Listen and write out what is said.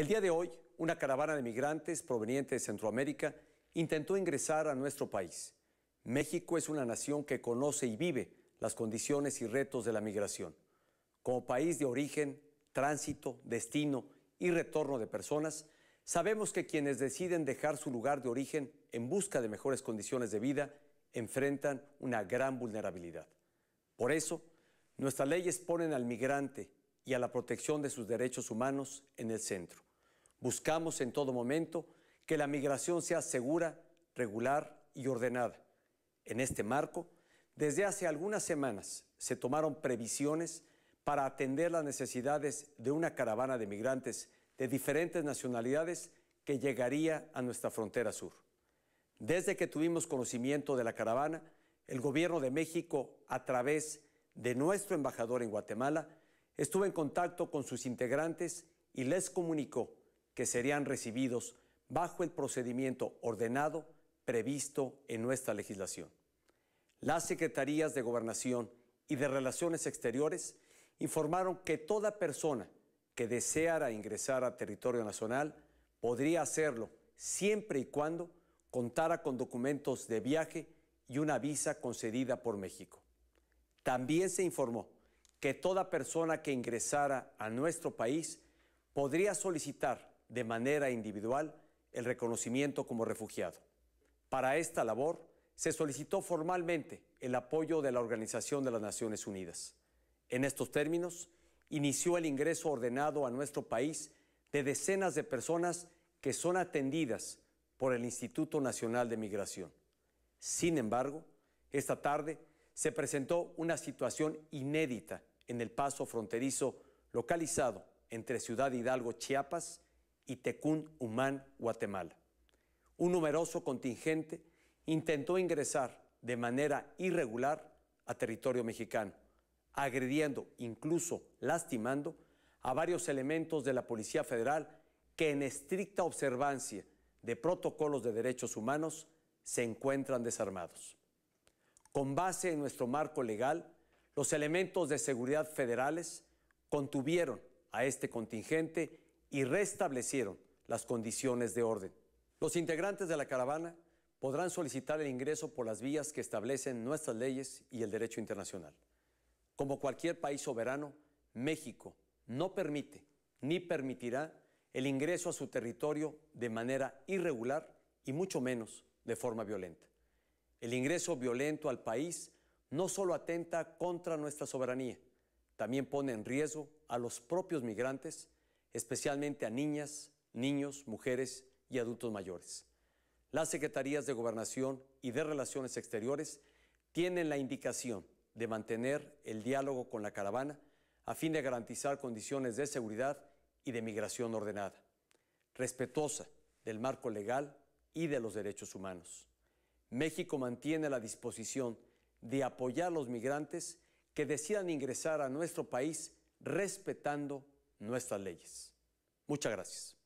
El día de hoy, una caravana de migrantes provenientes de Centroamérica intentó ingresar a nuestro país. México es una nación que conoce y vive las condiciones y retos de la migración. Como país de origen, tránsito, destino y retorno de personas, sabemos que quienes deciden dejar su lugar de origen en busca de mejores condiciones de vida enfrentan una gran vulnerabilidad. Por eso, nuestras leyes ponen al migrante y a la protección de sus derechos humanos en el centro. Buscamos en todo momento que la migración sea segura, regular y ordenada. En este marco, desde hace algunas semanas se tomaron previsiones para atender las necesidades de una caravana de migrantes de diferentes nacionalidades que llegaría a nuestra frontera sur. Desde que tuvimos conocimiento de la caravana, el gobierno de México, a través de nuestro embajador en Guatemala, estuvo en contacto con sus integrantes y les comunicó que serían recibidos bajo el procedimiento ordenado previsto en nuestra legislación. Las Secretarías de Gobernación y de Relaciones Exteriores informaron que toda persona que deseara ingresar a territorio nacional podría hacerlo siempre y cuando contara con documentos de viaje y una visa concedida por México. También se informó que toda persona que ingresara a nuestro país podría solicitar de manera individual el reconocimiento como refugiado. Para esta labor se solicitó formalmente el apoyo de la Organización de las Naciones Unidas. En estos términos, inició el ingreso ordenado a nuestro país de decenas de personas que son atendidas por el Instituto Nacional de Migración. Sin embargo, esta tarde se presentó una situación inédita en el paso fronterizo localizado entre Ciudad Hidalgo, Chiapas y Tecún Humán, Guatemala. Un numeroso contingente intentó ingresar de manera irregular a territorio mexicano, agrediendo, incluso lastimando, a varios elementos de la Policía Federal que en estricta observancia de protocolos de derechos humanos se encuentran desarmados. Con base en nuestro marco legal, los elementos de seguridad federales contuvieron a este contingente y restablecieron las condiciones de orden. Los integrantes de la caravana podrán solicitar el ingreso por las vías que establecen nuestras leyes y el derecho internacional. Como cualquier país soberano, México no permite ni permitirá el ingreso a su territorio de manera irregular y mucho menos de forma violenta. El ingreso violento al país no solo atenta contra nuestra soberanía, también pone en riesgo a los propios migrantes especialmente a niñas, niños, mujeres y adultos mayores. Las Secretarías de Gobernación y de Relaciones Exteriores tienen la indicación de mantener el diálogo con la caravana a fin de garantizar condiciones de seguridad y de migración ordenada, respetuosa del marco legal y de los derechos humanos. México mantiene la disposición de apoyar a los migrantes que decidan ingresar a nuestro país respetando nuestras leyes. Muchas gracias.